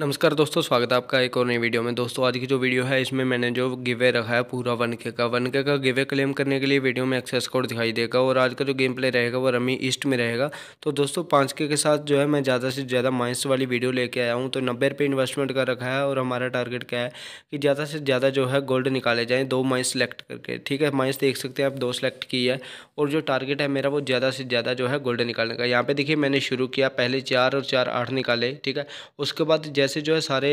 नमस्कार दोस्तों स्वागत है आपका एक और नई वीडियो में दोस्तों आज की जो वीडियो है इसमें मैंने जो गिवे रखा है पूरा वन के का वन के का गिवे क्लेम करने के लिए वीडियो में एक्सेस कोड दिखाई देगा और आज का जो गेम प्ले रहेगा वो रमी ईस्ट में रहेगा तो दोस्तों पाँच के के साथ जो है मैं ज़्यादा से ज़्यादा माइंस वाली वीडियो लेके आया हूँ तो नब्बे रुपये इन्वेस्टमेंट का रखा है और हमारा टारगेट क्या है कि ज़्यादा से ज़्यादा जो है गोल्ड निकाले जाएँ दो माइंस सेलेक्ट करके ठीक है माइंस देख सकते हैं आप दो सेलेक्ट की है और जो टारगेट है मेरा वो ज़्यादा से ज़्यादा जो है गोल्ड निकालने का यहाँ पर देखिए मैंने शुरू किया पहले चार और चार आठ निकाले ठीक है उसके बाद जैसे जो है सारे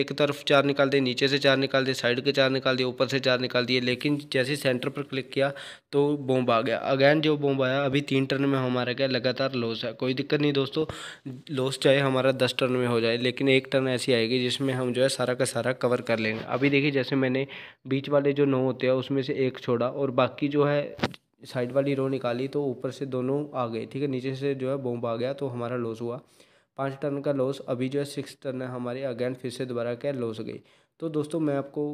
एक तरफ चार निकाल दिए नीचे से चार निकाल दिए साइड के चार निकाल दिए ऊपर से चार निकाल दिए लेकिन जैसे सेंटर पर क्लिक किया तो बॉम्ब आ गया अगैन जो बॉम्ब आया अभी तीन टर्न में हमारा क्या लगातार लॉस है कोई दिक्कत नहीं दोस्तों लॉस चाहे हमारा दस टर्न में हो जाए लेकिन एक टर्न ऐसी आएगी जिसमें हम जो है सारा का सारा कवर कर लेंगे अभी देखिए जैसे मैंने बीच वाले जो नो होते हैं उसमें से एक छोड़ा और बाकी जो है साइड वाली रो निकाली तो ऊपर से दोनों आ गए ठीक है नीचे से जो है बॉम्ब आ गया तो हमारा लॉस हुआ पाँच टर्न का लॉस अभी जो है सिक्स टन है हमारे अगेन फिर से दोबारा क्या लॉस गई तो दोस्तों मैं आपको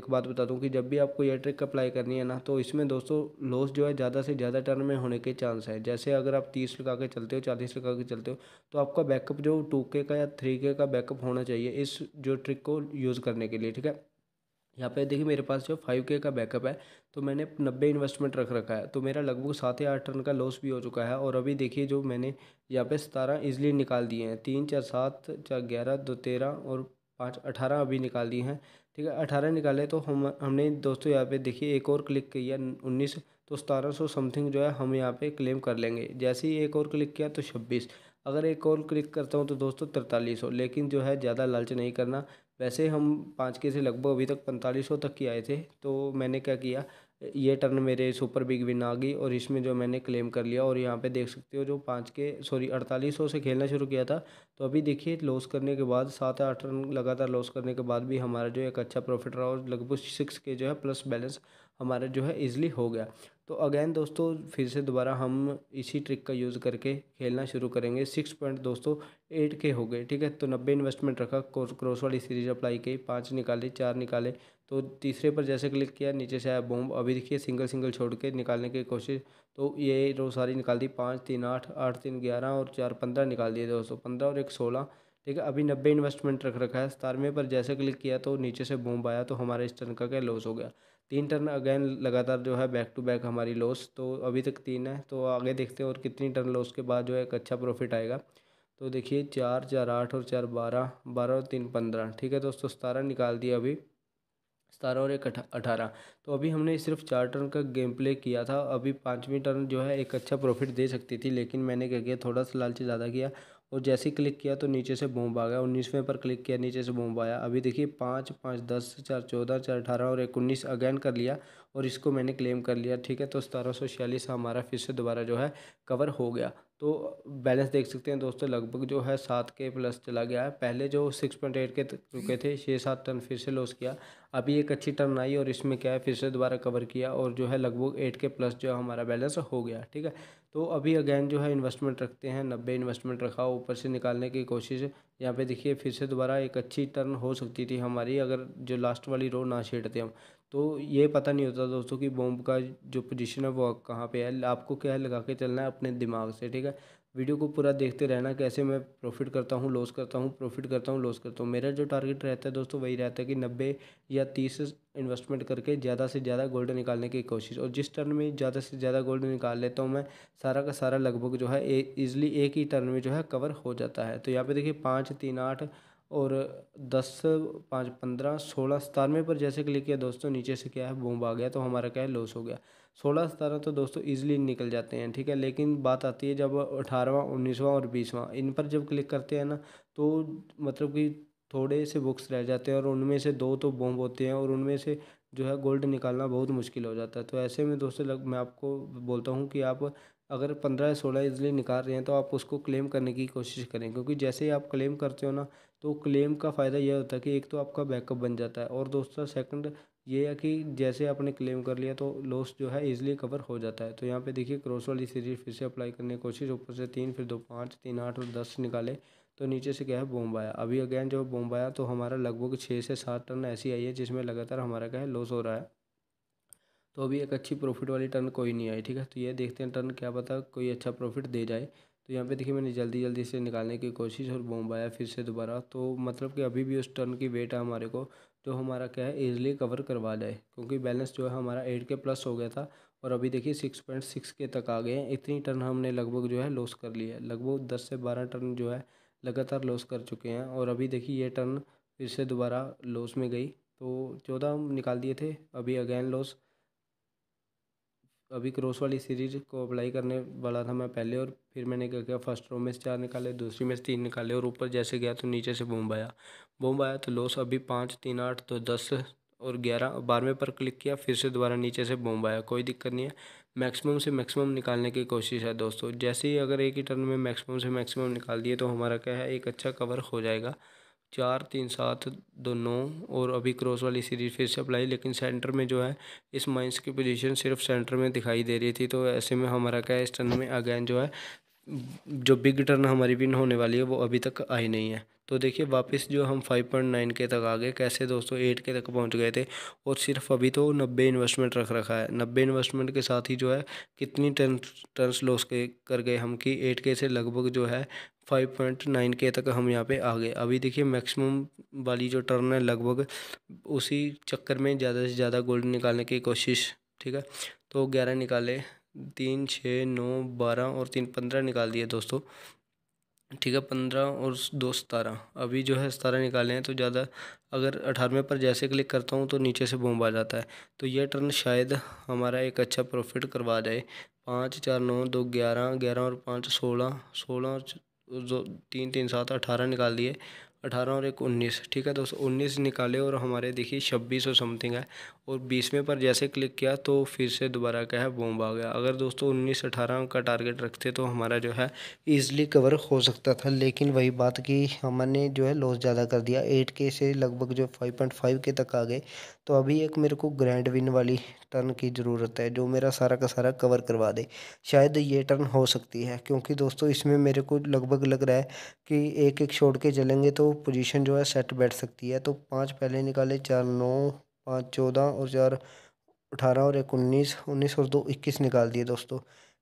एक बात बता दूं कि जब भी आपको ये ट्रिक अप्लाई करनी है ना तो इसमें दोस्तों लॉस जो है ज़्यादा से ज़्यादा टर्न में होने के चांस है जैसे अगर आप तीस लगा के चलते हो चालीस लगा के चलते हो तो आपका बैकअप जो टू के का या थ्री के का बैकअप होना चाहिए इस जो ट्रिक को यूज़ करने के लिए ठीक है यहाँ पे देखिए मेरे पास जो फाइव के का बैकअप है तो मैंने नब्बे इन्वेस्टमेंट रख रखा है तो मेरा लगभग सात या आठ टन का लॉस भी हो चुका है और अभी देखिए जो मैंने यहाँ पे सतारह इजिली निकाल दिए हैं तीन चार सात चार ग्यारह दो तेरह और पाँच अठारह अभी निकाल दिए हैं ठीक है अठारह निकाले तो हम हमने दोस्तों यहाँ पे देखिए एक और क्लिक किया उन्नीस तो सतारह सौ समथिंग जो है हम यहाँ पे क्लेम कर लेंगे जैसे ही एक और क्लिक किया तो छब्बीस अगर एक और क्लिक करता हूँ तो दोस्तों तरतालीस हो लेकिन जो है ज़्यादा लालच नहीं करना वैसे हम पाँच के से लगभग अभी तक पैंतालीस सौ तक के आए थे तो मैंने क्या किया ये टर्न मेरे सुपर बिग विन आ गई और इसमें जो मैंने क्लेम कर लिया और यहाँ पे देख सकते हो जो पाँच के सॉरी अड़तालीस सौ से खेलना शुरू किया था तो अभी देखिए लॉस करने के बाद सात आठ रन लगातार लॉस करने के बाद भी हमारा जो एक अच्छा प्रॉफिट रहा और लगभग सिक्स के जो है प्लस बैलेंस हमारा जो है ईजिली हो गया तो अगेन दोस्तों फिर से दोबारा हम इसी ट्रिक का यूज़ करके खेलना शुरू करेंगे सिक्स पॉइंट दोस्तों एट के हो गए ठीक है तो नब्बे इन्वेस्टमेंट रखा क्रॉस वाली सीरीज अप्लाई की पाँच निकाले चार निकाले तो तीसरे पर जैसे क्लिक किया नीचे से आया बॉम्ब अभी देखिए सिंगल सिंगल छोड़ के निकालने की कोशिश तो ये रो सारी निकाल दी पाँच तीन आठ आठ तीन ग्यारह और चार पंद्रह निकाल दिए दोस्तों पंद्रह और एक सोलह ठीक है अभी नब्बे इन्वेस्टमेंट रख रखा है सतारवे पर जैसे क्लिक किया तो नीचे से बॉम्ब आया तो हमारे इस टन का क्या लॉस हो गया तीन टर्न अगेन लगातार जो है बैक टू बैक हमारी लॉस तो अभी तक तीन है तो आगे देखते हैं और कितनी टर्न लॉस के बाद जो है एक अच्छा प्रॉफिट आएगा तो देखिए चार चार आठ और चार बारह बारह और तीन पंद्रह ठीक है दोस्तों सतारह निकाल दिया अभी सतारह और एक अठारह तो अभी हमने सिर्फ चार टर्न का गेम प्ले किया था अभी पाँचवीं टर्न जो है एक अच्छा प्रॉफिट दे सकती थी लेकिन मैंने क्या किया थोड़ा सा लालच ज़्यादा किया और जैसे ही क्लिक किया तो नीचे से बॉम्ब आ गया उन्नीसवें पर क्लिक किया नीचे से बॉम्ब आया अभी देखिए पाँच पाँच दस चार चौदह चार अठारह और एक उन्नीस अगेन कर लिया और इसको मैंने क्लेम कर लिया ठीक है तो सतारह सौ छियालीस हमारा फिर से दोबारा जो है कवर हो गया तो बैलेंस देख सकते हैं दोस्तों लगभग जो है सात के प्लस चला गया है पहले जो सिक्स पॉइंट एट के रुके थे छः सात टर्न फिर से लॉस किया अभी एक अच्छी टर्न आई और इसमें क्या है फिर से दोबारा कवर किया और जो है लगभग एट के प्लस जो है हमारा बैलेंस हो गया ठीक है तो अभी अगेन जो है इन्वेस्टमेंट रखते हैं नब्बे इन्वेस्टमेंट रखा ऊपर से निकालने की कोशिश यहाँ पे देखिए फिर से दोबारा एक अच्छी टर्न हो सकती थी हमारी अगर जो लास्ट वाली रो ना छेड़ते हम तो ये पता नहीं होता दोस्तों कि बॉम्ब का जो पोजीशन है वो कहाँ पे है आपको क्या है लगा के चलना है अपने दिमाग से ठीक है वीडियो को पूरा देखते रहना कैसे मैं प्रॉफिट करता हूँ लॉस करता हूँ प्रॉफिट करता हूँ लॉस करता हूँ मेरा जो टारगेट रहता है दोस्तों वही रहता है कि नब्बे या तीस इन्वेस्टमेंट करके ज़्यादा से ज़्यादा गोल्ड निकालने की कोशिश और जिस टर्न में ज़्यादा से ज़्यादा गोल्ड निकाल लेता हूँ मैं सारा का सारा लगभग जो है ईजिली एक ही टर्न में जो है कवर हो जाता है तो यहाँ पर देखिए पाँच तीन आठ और दस पाँच पंद्रह सोलह सतारहवें पर जैसे क्लिक किया दोस्तों नीचे से क्या है बूम आ गया तो हमारा क्या है लॉस हो गया सोलह सतारह तो दोस्तों ईजिली निकल जाते हैं ठीक है लेकिन बात आती है जब अठारहवां उन्नीसवां और बीसवां इन पर जब क्लिक करते हैं ना तो मतलब कि थोड़े से बुक्स रह जाते हैं और उनमें से दो तो बॉम्ब होते हैं और उनमें से जो है गोल्ड निकालना बहुत मुश्किल हो जाता है तो ऐसे में दोस्तों लग मैं आपको बोलता हूँ कि आप अगर पंद्रह या सोलह इजली निकाल रहे हैं तो आप उसको क्लेम करने की कोशिश करें क्योंकि जैसे ही आप क्लेम करते हो ना तो क्लेम का फ़ायदा यह होता है कि एक तो आपका बैकअप बन जाता है और दोस्तों सेकंड ये है कि जैसे आपने क्लेम कर लिया तो लॉस जो है इज़िली कवर हो जाता है तो यहाँ पे देखिए क्रॉस वाली सीरीज फिर से अप्लाई करने की कोशिश ऊपर से तीन फिर दो पाँच तीन आठ और दस निकाले तो नीचे से क्या है बॉम्ब आया अभी अगैन जो बॉम्ब आया तो हमारा लगभग छः से सात टन ऐसी आई है जिसमें लगातार हमारा क्या है लॉस हो रहा है तो अभी एक अच्छी प्रॉफिट वाली टर्न कोई नहीं आई ठीक है तो ये देखते हैं टर्न क्या पता कोई अच्छा प्रॉफिट दे जाए तो यहाँ पे देखिए मैंने जल्दी जल्दी से निकालने की कोशिश और बॉम्ब आया फिर से दोबारा तो मतलब कि अभी भी उस टर्न की वेट है हमारे को जो तो हमारा क्या है ईजिली कवर करवा जाए क्योंकि बैलेंस जो है हमारा एट के प्लस हो गया था और अभी देखिए सिक्स पॉइंट सिक्स के तक आ गए हैं इतनी टर्न हमने लगभग जो है लॉस कर ली है लगभग दस से बारह टर्न जो है लगातार लॉस कर चुके हैं और अभी देखिए ये टर्न फिर से दोबारा लॉस में गई तो चौदह निकाल दिए थे अभी अगेन लॉस अभी क्रॉस वाली सीरीज को अप्लाई करने वाला था मैं पहले और फिर मैंने क्या किया फर्स्ट रो में से चार निकाले दूसरी में से तीन निकाले और ऊपर जैसे गया तो नीचे से बूम आया बूम आया तो लॉस अभी पाँच तीन आठ तो दस और ग्यारह बारहवें पर क्लिक किया फिर से दोबारा नीचे से बूम आया कोई दिक्कत नहीं है मैक्सिमम से मैक्सिमम निकालने की कोशिश है दोस्तों जैसे ही अगर एक ही टर्न में मैक्सिमम से मैक्सिमम निकाल दिए तो हमारा क्या है एक अच्छा कवर हो जाएगा चार तीन सात दो नौ और अभी क्रॉस वाली सीरीज फिर से अप्लाई लेकिन सेंटर में जो है इस माइंस की पोजीशन सिर्फ सेंटर में दिखाई दे रही थी तो ऐसे में हमारा क्या है इस टर्न में अगेन जो है जो बिग टर्न हमारी विन होने वाली है वो अभी तक आई नहीं है तो देखिए वापस जो हम फाइव पॉइंट नाइन के तक आ गए कैसे दोस्तों एट के तक पहुंच गए थे और सिर्फ अभी तो नब्बे इन्वेस्टमेंट रख रखा है नब्बे इन्वेस्टमेंट के साथ ही जो है कितनी टर्न टर्न लॉस के कर गए हम कि एट के से लगभग जो है फाइव पॉइंट नाइन के तक हम यहाँ पे आ गए अभी देखिए मैक्सिमम वाली जो टर्न है लगभग उसी चक्कर में ज़्यादा से ज़्यादा गोल्ड निकालने की कोशिश ठीक है तो ग्यारह निकाले तीन छः नौ बारह और तीन पंद्रह निकाल दिए दोस्तों ठीक है पंद्रह और दो सतारह अभी जो है सतारह निकाले हैं तो ज़्यादा अगर अठारहवें पर जैसे क्लिक करता हूँ तो नीचे से बॉम्ब आ जाता है तो यह टर्न शायद हमारा एक अच्छा प्रॉफिट करवा जाए पाँच चार नौ दो ग्यारह ग्यारह और पाँच सोलह सोलह और दो तीन तीन सात अठारह निकाल दिए अठारह और एक उन्नीस ठीक है दोस्तों उन्नीस निकाले और हमारे देखिए छब्बीस और समथिंग है और बीसवें पर जैसे क्लिक किया तो फिर से दोबारा क्या है बॉम्ब आ गया अगर दोस्तों उन्नीस अठारह का टारगेट रखते तो हमारा जो है ईजिली कवर हो सकता था लेकिन वही बात कि हमने जो है लॉस ज़्यादा कर दिया एट के से लगभग जो फाइव पॉइंट फाइव के तक आ गए तो अभी एक मेरे को ग्रैंड विन वाली टर्न की ज़रूरत है जो मेरा सारा का सारा कवर करवा दे शायद ये टर्न हो सकती है क्योंकि दोस्तों इसमें मेरे को लगभग लग रहा है कि एक एक छोड़ के चलेंगे तो पोजीशन जो है सेट बैठ सकती है तो पांच पहले निकाले चार नौ पाँच चौदह और चार अठारह और एक उन्नीस उन्नीस और दो इक्कीस निकाल दिए दोस्तों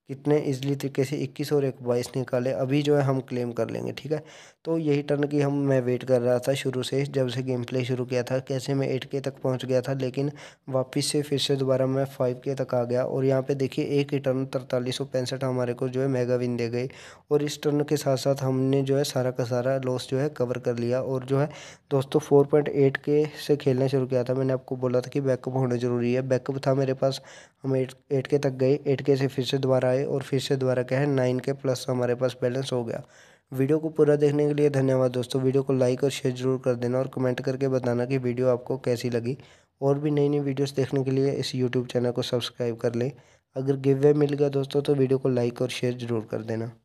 कितने इजली तरीके से इक्कीस और एक बाईस निकाले अभी जो है हम क्लेम कर लेंगे ठीक है तो यही टर्न की हम मैं वेट कर रहा था शुरू से जब से गेम प्ले शुरू किया था कैसे मैं एट के तक पहुंच गया था लेकिन वापस से फिर से दोबारा मैं फाइव के तक आ गया और यहाँ पे देखिए एक ही टर्न तरतालीस सौ पैंसठ हमारे को जो है मेगा विन दे गई और इस टर्न के साथ साथ हमने जो है सारा का सारा लॉस जो है कवर कर लिया और जो है दोस्तों फोर पॉइंट एट के से खेलना शुरू किया था मैंने आपको बोला था कि बैकअप होना ज़रूरी है बैकअप था मेरे पास हम एट एट के तक गए एट के से फिर से दोबारा आए और फिर से दोबारा क्या है नाइन के प्लस हमारे पास बैलेंस हो गया वीडियो को पूरा देखने के लिए धन्यवाद दोस्तों वीडियो को लाइक और शेयर जरूर कर देना और कमेंट करके बताना कि वीडियो आपको कैसी लगी और भी नई नई वीडियोस देखने के लिए इस यूट्यूब चैनल को सब्सक्राइब कर लें अगर गिव वे मिल गया दोस्तों तो वीडियो को लाइक और शेयर जरूर कर देना